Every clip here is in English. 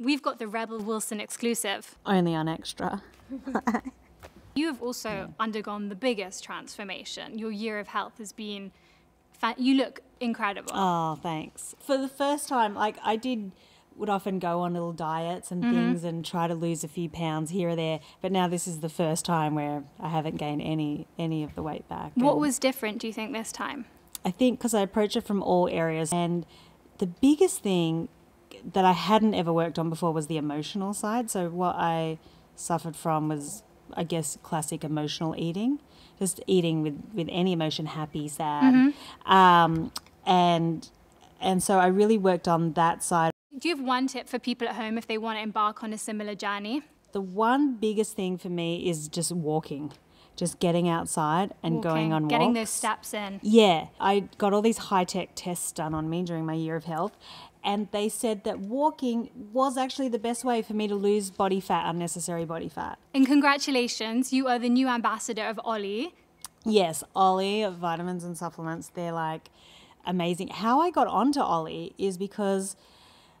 We've got the Rebel Wilson exclusive. Only on extra. you have also yeah. undergone the biggest transformation. Your year of health has been. you look incredible. Oh, thanks. For the first time, like I did would often go on little diets and mm-hmm. things and try to lose a few pounds here or there. But now this is the first time where I haven't gained any any of the weight back. What and was different, do you think, this time? I think because I approach it from all areas, and the biggest thing that I hadn't ever worked on before was the emotional side. So what I suffered from was, I guess, classic emotional eating, just eating with with any emotion, happy, sad, mm-hmm. um, and and so I really worked on that side. Do you have one tip for people at home if they want to embark on a similar journey? The one biggest thing for me is just walking just getting outside and Walking, going on walks. Getting those steps in. Yeah. I got all these high tech tests done on me during my year of health and they said that walking was actually the best way for me to lose body fat, unnecessary body fat. And congratulations, you are the new ambassador of Ollie. Yes, Ollie vitamins and supplements. They're like amazing. How I got onto Ollie is because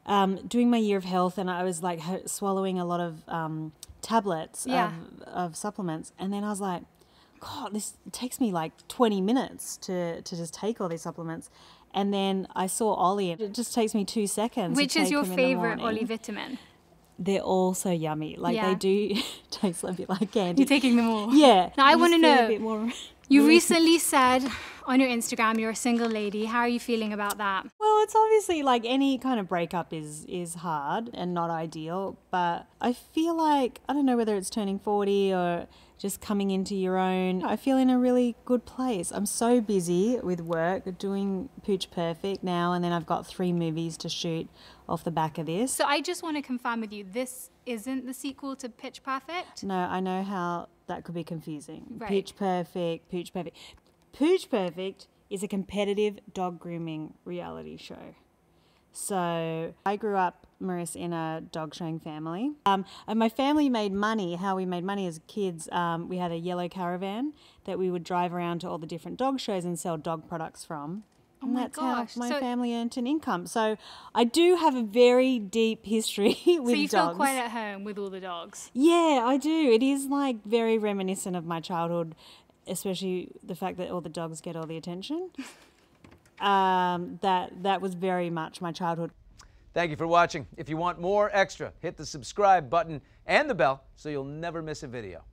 um, doing my year of health, and I was like swallowing a lot of um, tablets yeah. of, of supplements, and then I was like God, this takes me like 20 minutes to, to just take all these supplements. And then I saw Ollie, and it just takes me two seconds. Which is your favorite Ollie vitamin? They're all so yummy. Like yeah. they do taste a bit like candy. You're taking them all. Yeah. Now I, I want to know. You recently said on your Instagram, you're a single lady. How are you feeling about that? Well, it's obviously like any kind of breakup is is hard and not ideal, but I feel like I don't know whether it's turning 40 or just coming into your own. I feel in a really good place. I'm so busy with work, doing Pooch Perfect now, and then I've got three movies to shoot off the back of this. So I just want to confirm with you this isn't the sequel to Pitch Perfect? No, I know how that could be confusing. Right. Pitch Perfect, Pitch Perfect. Pooch Perfect is a competitive dog grooming reality show. So I grew up, Maris, in a dog showing family. Um, and my family made money. How we made money as kids, um, we had a yellow caravan that we would drive around to all the different dog shows and sell dog products from. Oh and that's gosh. how my so, family earned an income. So I do have a very deep history with dogs. So you dogs. feel quite at home with all the dogs. Yeah, I do. It is like very reminiscent of my childhood especially the fact that all the dogs get all the attention. um, that that was very much my childhood. Thank you for watching. If you want more extra, hit the subscribe button and the bell so you'll never miss a video.